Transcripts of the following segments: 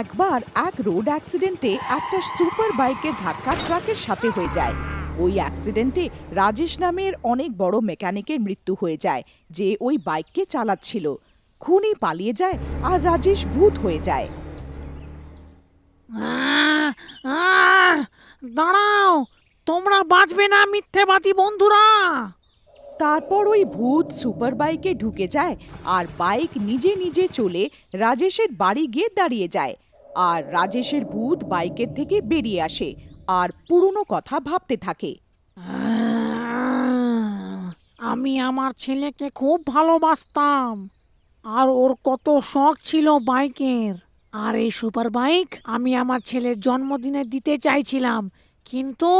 একবার এক রোড অ্যাক্সিডেন্টে একটা সুপার বাইকের ধাক্কা ট্রাকের সাথে হয়ে যায় ওই অ্যাক্সিডেন্টে রাজেশ নামের অনেক বড় মেকানিকের মৃত্যু হয়ে যায় যে ওই বাইককে চালাচ্ছিল খুনি পালিয়ে যায় আর রাজেশ ভূত হয়ে যায় দাঁড়াও তোমরা বাঁচবে না মিথ্যেবাদী বন্ধুরা তারপর ওই ভূত সুপার বাইকে ঢুকে যায় আর বাইক নিজে নিজে চলে রাজেশের বাড়ি গিয়ে দাঁড়িয়ে যায় আর রাজেশের ভূত বাইকের থেকে বেরিয়ে আসে আর পুরনো কথা ভাবতে থাকে আমি আমার ছেলেকে খুব ভালোবাসতাম আর ওর কত শখ ছিল বাইকের আর এই সুপার বাইক আমি আমার ছেলের জন্মদিনে দিতে চাইছিলাম কিন্তু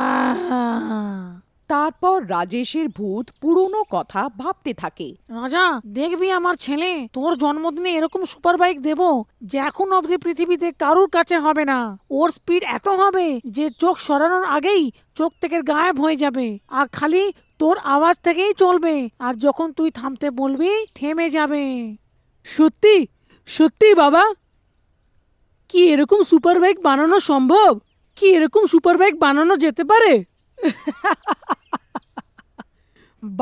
আহ তারপর রাজেশের ভূত পুরনো কথা ভাবতে থাকে রাজা দেখবি আমার ছেলে তোর জন্মদিনে এরকম সুপার বাইক দেবো যে এখন অবধি পৃথিবীতে কারুর কাছে হবে না ওর স্পিড এত হবে যে চোখ সরানোর আগেই চোখ থেকে গায়েব হয়ে যাবে আর খালি তোর আওয়াজ থেকেই চলবে আর যখন তুই থামতে বলবি থেমে যাবে সত্যি সত্যি বাবা কি এরকম সুপার বাইক বানানো সম্ভব কি এরকম সুপার বাইক বানানো যেতে পারে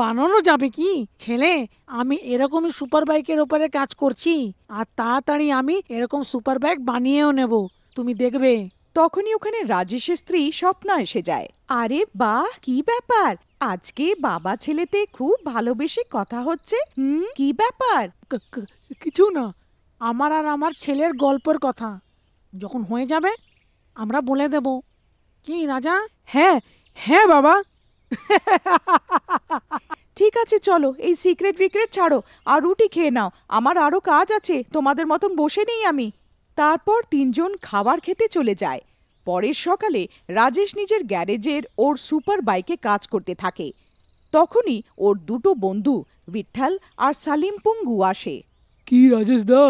বানানো যাবে কি ছেলে আমি এরকমই সুপার বাইকের ওপরে কাজ করছি আর তাড়াতাড়ি আমি এরকম সুপার বাইক বানিয়েও নেব তুমি দেখবে তখনই ওখানে রাজেশের স্ত্রী স্বপ্না এসে যায় আরে বা কি ব্যাপার আজকে বাবা ছেলেতে খুব ভালোবেসে কথা হচ্ছে হুম কি ব্যাপার কিছু না আমার আর আমার ছেলের গল্পের কথা যখন হয়ে যাবে আমরা বলে দেব কি রাজা হ্যাঁ হ্যাঁ বাবা ঠিক আছে চলো এই সিক্রেট বিক্রেট ছাড়ো আর রুটি খেয়ে নাও আমার আরও কাজ আছে তোমাদের মতন বসে নেই আমি তারপর তিনজন খাবার খেতে চলে যায় পরের সকালে রাজেশ নিজের গ্যারেজের ওর সুপার বাইকে কাজ করতে থাকে তখনই ওর দুটো বন্ধু বিঠাল আর সালিম পুঙ্গু আসে কি রাজেশ দা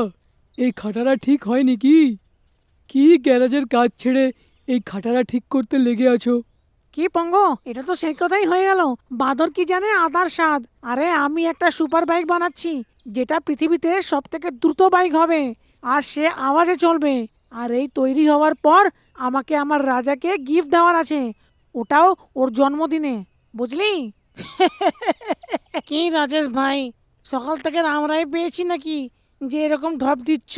এই খাটারা ঠিক হয়নি কি কি গ্যারেজের কাজ ছেড়ে এই খাটারা ঠিক করতে লেগে আছো কি পঙ্গো এটা তো সেই কথাই হয়ে গেল বাঁদর কি জানে আদার স্বাদ আরে আমি একটা সুপার বাইক বানাচ্ছি যেটা পৃথিবীতে সব থেকে দ্রুত বাইক হবে আর সে আওয়াজে চলবে আর এই তৈরি হওয়ার পর আমাকে আমার রাজাকে গিফট দেওয়ার আছে ওটাও ওর জন্মদিনে বুঝলি কি রাজেশ ভাই সকাল থেকে আমরাই পেয়েছি নাকি যে এরকম ঢপ দিচ্ছ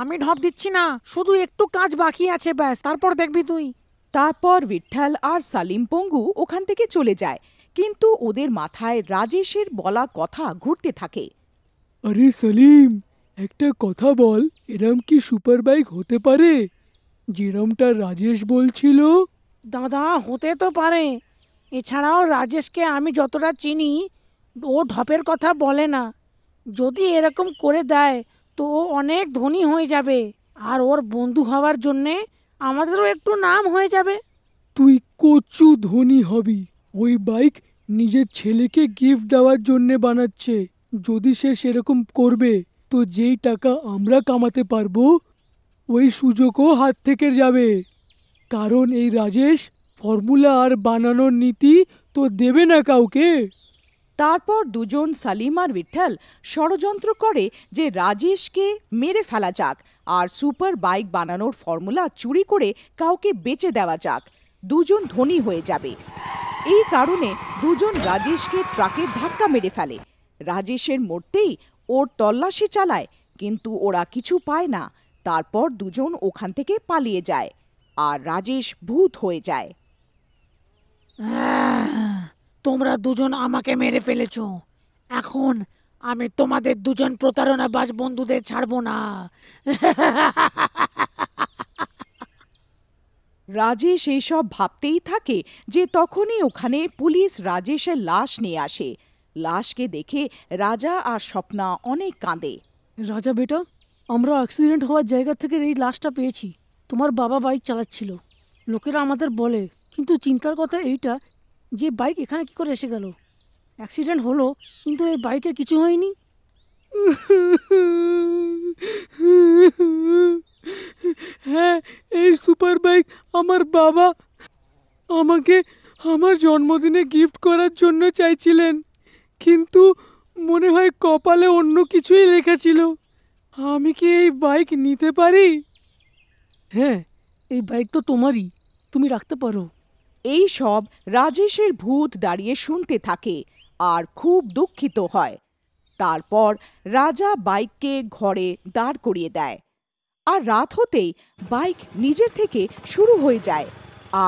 আমি ঢপ দিচ্ছি না শুধু একটু কাজ বাকি আছে ব্যাস তারপর দেখবি তুই তারপর বিঠ্ঠাল আর সালিম পঙ্গু ওখান থেকে চলে যায় কিন্তু ওদের মাথায় রাজেশের বলা কথা ঘুরতে থাকে আরে সালিম একটা কথা বল এরম কি সুপার বাইক হতে পারে যেরমটা রাজেশ বলছিল দাদা হতে তো পারে এছাড়াও রাজেশকে আমি যতটা চিনি ও ঢপের কথা বলে না যদি এরকম করে দেয় তো ও অনেক ধনী হয়ে যাবে আর ওর বন্ধু হওয়ার জন্যে আমাদেরও একটু নাম হয়ে যাবে তুই কচু ধনী হবি ওই বাইক নিজের ছেলেকে গিফট দেওয়ার জন্যে বানাচ্ছে যদি সে সেরকম করবে তো যেই টাকা আমরা কামাতে পারবো ওই সুযোগও হাত থেকে যাবে কারণ এই রাজেশ ফর্মুলা আর বানানোর নীতি তো দেবে না কাউকে তারপর দুজন সালিম আর ষড়যন্ত্র করে যে রাজেশকে মেরে ফেলা যাক আর সুপার বাইক বানানোর ফর্মুলা চুরি করে কাউকে বেচে দেওয়া যাক দুজন ধনী হয়ে যাবে এই কারণে দুজন রাজেশকে ট্রাকের ধাক্কা মেরে ফেলে রাজেশের মরতেই ওর তল্লাশি চালায় কিন্তু ওরা কিছু পায় না তারপর দুজন ওখান থেকে পালিয়ে যায় আর রাজেশ ভূত হয়ে যায় তোমরা দুজন আমাকে মেরে ফেলেছ এখন আমি তোমাদের দুজন প্রতারণা বাস বন্ধুদের ছাড়ব না রাজেশ এইসব ভাবতেই থাকে যে তখনই ওখানে পুলিশ রাজেশের লাশ নিয়ে আসে লাশকে দেখে রাজা আর স্বপ্না অনেক কাঁদে রাজা বেটা আমরা অ্যাক্সিডেন্ট হওয়ার জায়গা থেকে এই লাশটা পেয়েছি তোমার বাবা বাইক চালাচ্ছিল লোকেরা আমাদের বলে কিন্তু চিন্তার কথা এইটা যে বাইক এখানে কি করে এসে গেল অ্যাক্সিডেন্ট হলো কিন্তু এই বাইকের কিছু হয়নি হ্যাঁ এই সুপার বাইক আমার বাবা আমাকে আমার জন্মদিনে গিফট করার জন্য চাইছিলেন কিন্তু মনে হয় কপালে অন্য কিছুই লেখা ছিল আমি কি এই বাইক নিতে পারি হ্যাঁ এই বাইক তো তোমারই তুমি রাখতে পারো এই সব রাজেশের ভূত দাঁড়িয়ে শুনতে থাকে আর খুব দুঃখিত হয় তারপর রাজা বাইককে ঘরে দাঁড় করিয়ে দেয় আর রাত হতেই বাইক নিজের থেকে শুরু হয়ে যায়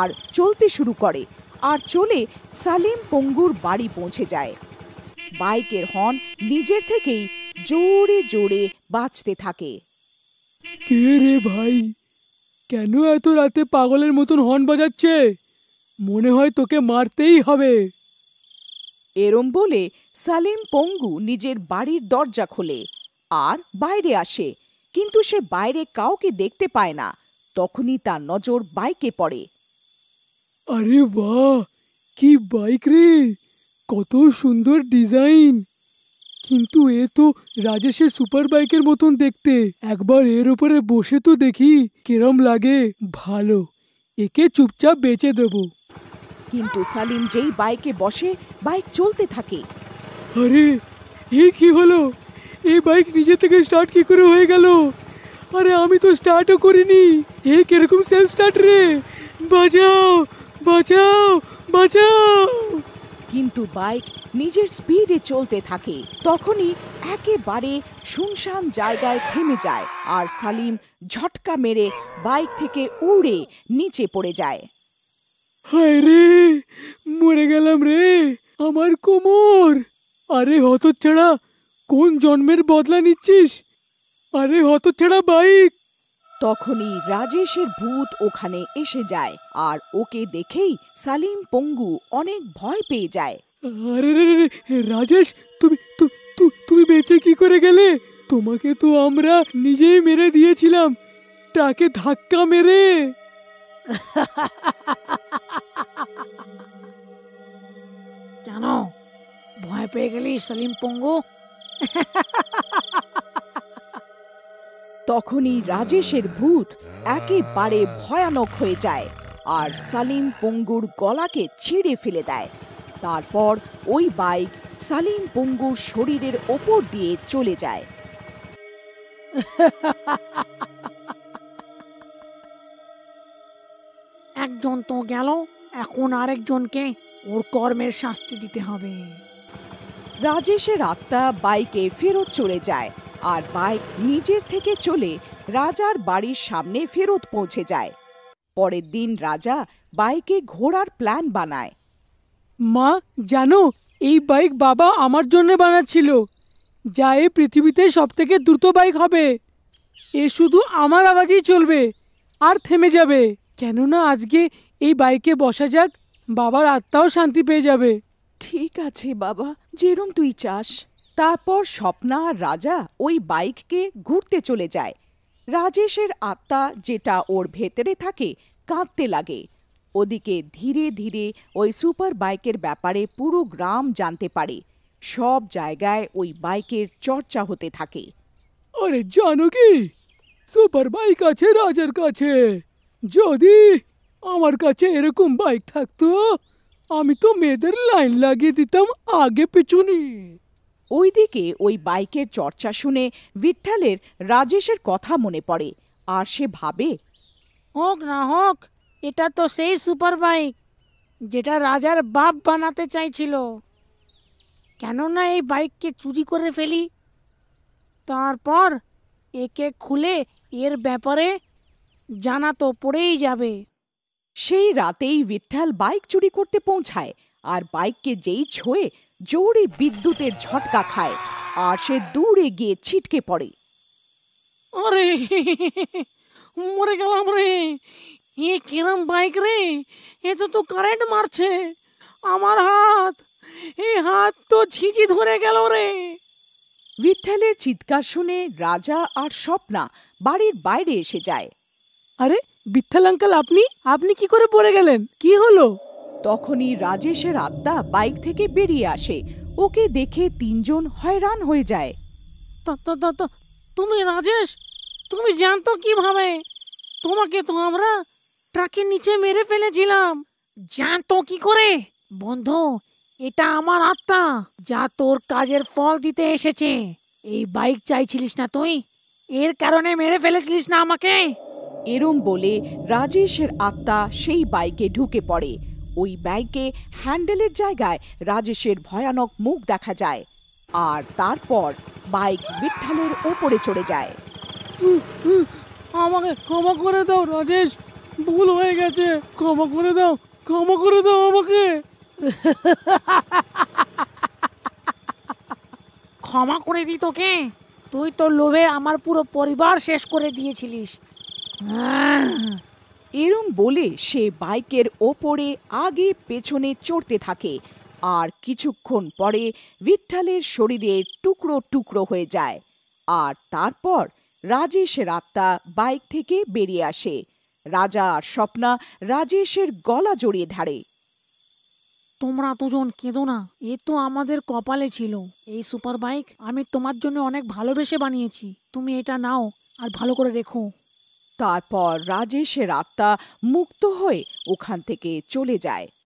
আর চলতে শুরু করে আর চলে সালিম পঙ্গুর বাড়ি পৌঁছে যায় বাইকের হর্ন নিজের থেকেই জোরে জোরে বাঁচতে থাকে কে রে ভাই কেন এত রাতে পাগলের মতন হর্ন বাজাচ্ছে মনে হয় তোকে মারতেই হবে এরম বলে সালিম পঙ্গু নিজের বাড়ির দরজা খোলে আর বাইরে আসে কিন্তু সে বাইরে কাউকে দেখতে পায় না তখনই তার নজর বাইকে পড়ে আরে বাহ কি বাইক রে কত সুন্দর ডিজাইন কিন্তু এ তো রাজেশের সুপার বাইকের মতন দেখতে একবার এর উপরে বসে তো দেখি কেরম লাগে ভালো একে চুপচাপ বেঁচে দেবো কিন্তু সালিম যেই বাইকে বসে বাইক চলতে থাকে আরে এ কি হলো এই বাইক নিজে থেকে স্টার্ট কি করে হয়ে গেল আরে আমি তো স্টার্টও করিনি এ কিরকম সেলফ স্টার্ট রে বাঁচাও বাঁচাও বাঁচাও কিন্তু বাইক নিজের স্পিডে চলতে থাকে তখনই একেবারে শুনশান জায়গায় থেমে যায় আর সালিম ঝটকা মেরে বাইক থেকে উড়ে নিচে পড়ে যায় হায় রে আমার কোমর আরে হতচ্ছাড়া কোন জন্মের বদলা নিচ্ছিস আরে হতচ্ছাড়া বাইক তখনই রাজেশের ভূত ওখানে এসে যায় আর ওকে দেখেই সালিম পঙ্গু অনেক ভয় পেয়ে যায় আরে রে রে রাজেশ তুমি তুমি বেঁচে কি করে গেলে তোমাকে তো আমরা নিজেই মেরে দিয়েছিলাম তাকে ধাক্কা মেরে কেন ভয় পেয়ে গেলি সেলিম পঙ্গু তখনই রাজেশের ভূত একেবারে ভয়ানক হয়ে যায় আর সালিম পঙ্গুর গলাকে ছিঁড়ে ফেলে দেয় তারপর ওই বাইক সালিম পঙ্গুর শরীরের ওপর দিয়ে চলে যায় একজন তো গেল এখন আরেকজনকে ওর কর্মের শাস্তি দিতে হবে রাজেশের আত্মা বাইকে ফেরত চলে যায় আর বাইক নিজের থেকে চলে রাজার বাড়ির সামনে ফেরত পৌঁছে যায় পরের দিন রাজা বাইকে ঘোরার প্ল্যান বানায় মা জানো এই বাইক বাবা আমার জন্য বানাচ্ছিল যা এই পৃথিবীতে সব থেকে দ্রুত বাইক হবে এ শুধু আমার আওয়াজেই চলবে আর থেমে যাবে কেননা আজকে এই বাইকে বসা যাক বাবার আত্মাও শান্তি পেয়ে যাবে ঠিক আছে বাবা যেরম তুই চাস তারপর স্বপ্না আর রাজা ওই বাইককে ঘুরতে চলে যায় রাজেশের আত্মা যেটা ওর ভেতরে থাকে কাঁদতে লাগে ওদিকে ধীরে ধীরে ওই সুপার বাইকের ব্যাপারে পুরো গ্রাম জানতে পারে সব জায়গায় ওই বাইকের চর্চা হতে থাকে আরে জানো কি সুপার বাইক আছে রাজার কাছে যদি আমার কাছে এরকম বাইক থাকতো আমি তো মেয়েদের লাইন লাগিয়ে দিতাম আগে পিছনে ওইদিকে ওই বাইকের চর্চা শুনে বিঠালের রাজেশের কথা মনে পড়ে আর সে ভাবে হোক না হোক এটা তো সেই সুপার বাইক যেটা রাজার বাপ বানাতে চাইছিল কেননা এই বাইককে চুরি করে ফেলি তারপর একে খুলে এর ব্যাপারে জানা তো পড়েই যাবে সেই রাতেই বিঠ্ঠাল বাইক চুরি করতে পৌঁছায় আর বাইককে যেই ছোঁয়ে জোরে বিদ্যুতের ঝটকা খায় আর সে দূরে গিয়ে ছিটকে পড়ে আরে মরে গেলাম রে এ কিরম বাইক রে এ তো তো কারেন্ট মারছে আমার হাত এ হাত তো ঝিঝি ধরে গেল রে বিঠ্ঠালের চিৎকার শুনে রাজা আর স্বপ্না বাড়ির বাইরে এসে যায় আরে বিত্থাল আঙ্কাল আপনি আপনি কি করে পড়ে গেলেন কি হলো তখনই রাজেশের আত্মা বাইক থেকে বেরিয়ে আসে ওকে দেখে তিনজন হয়রান হয়ে যায় তুমি রাজেশ তুমি জানতো কিভাবে তোমাকে তো আমরা ট্রাকের নিচে মেরে ফেলেছিলাম জানতো কি করে বন্ধু এটা আমার আত্মা যা তোর কাজের ফল দিতে এসেছে এই বাইক চাইছিলিস না তুই এর কারণে মেরে ফেলেছিলিস না আমাকে এরম বলে রাজেশের আত্মা সেই বাইকে ঢুকে পড়ে ওই বাইকে হ্যান্ডেলের জায়গায় রাজেশের ভয়ানক মুখ দেখা যায় আর তারপর বাইক বিঠালের ওপরে চড়ে যায় আমাকে ক্ষমা করে দাও রাজেশ ভুল হয়ে গেছে ক্ষমা করে দাও ক্ষমা করে দাও আমাকে ক্ষমা করে দি তোকে তুই তো লোভে আমার পুরো পরিবার শেষ করে দিয়েছিলিস এরম বলে সে বাইকের ওপরে আগে পেছনে চড়তে থাকে আর কিছুক্ষণ পরে বিঠালের শরীরে টুকরো টুকরো হয়ে যায় আর তারপর রাজেশের আত্মা বাইক থেকে বেরিয়ে আসে রাজা আর স্বপ্না রাজেশের গলা জড়িয়ে ধারে তোমরা দুজন কেঁদো না এ তো আমাদের কপালে ছিল এই সুপার বাইক আমি তোমার জন্য অনেক ভালোবেসে বানিয়েছি তুমি এটা নাও আর ভালো করে রেখো তারপর রাজেশের আত্মা মুক্ত হয়ে ওখান থেকে চলে যায়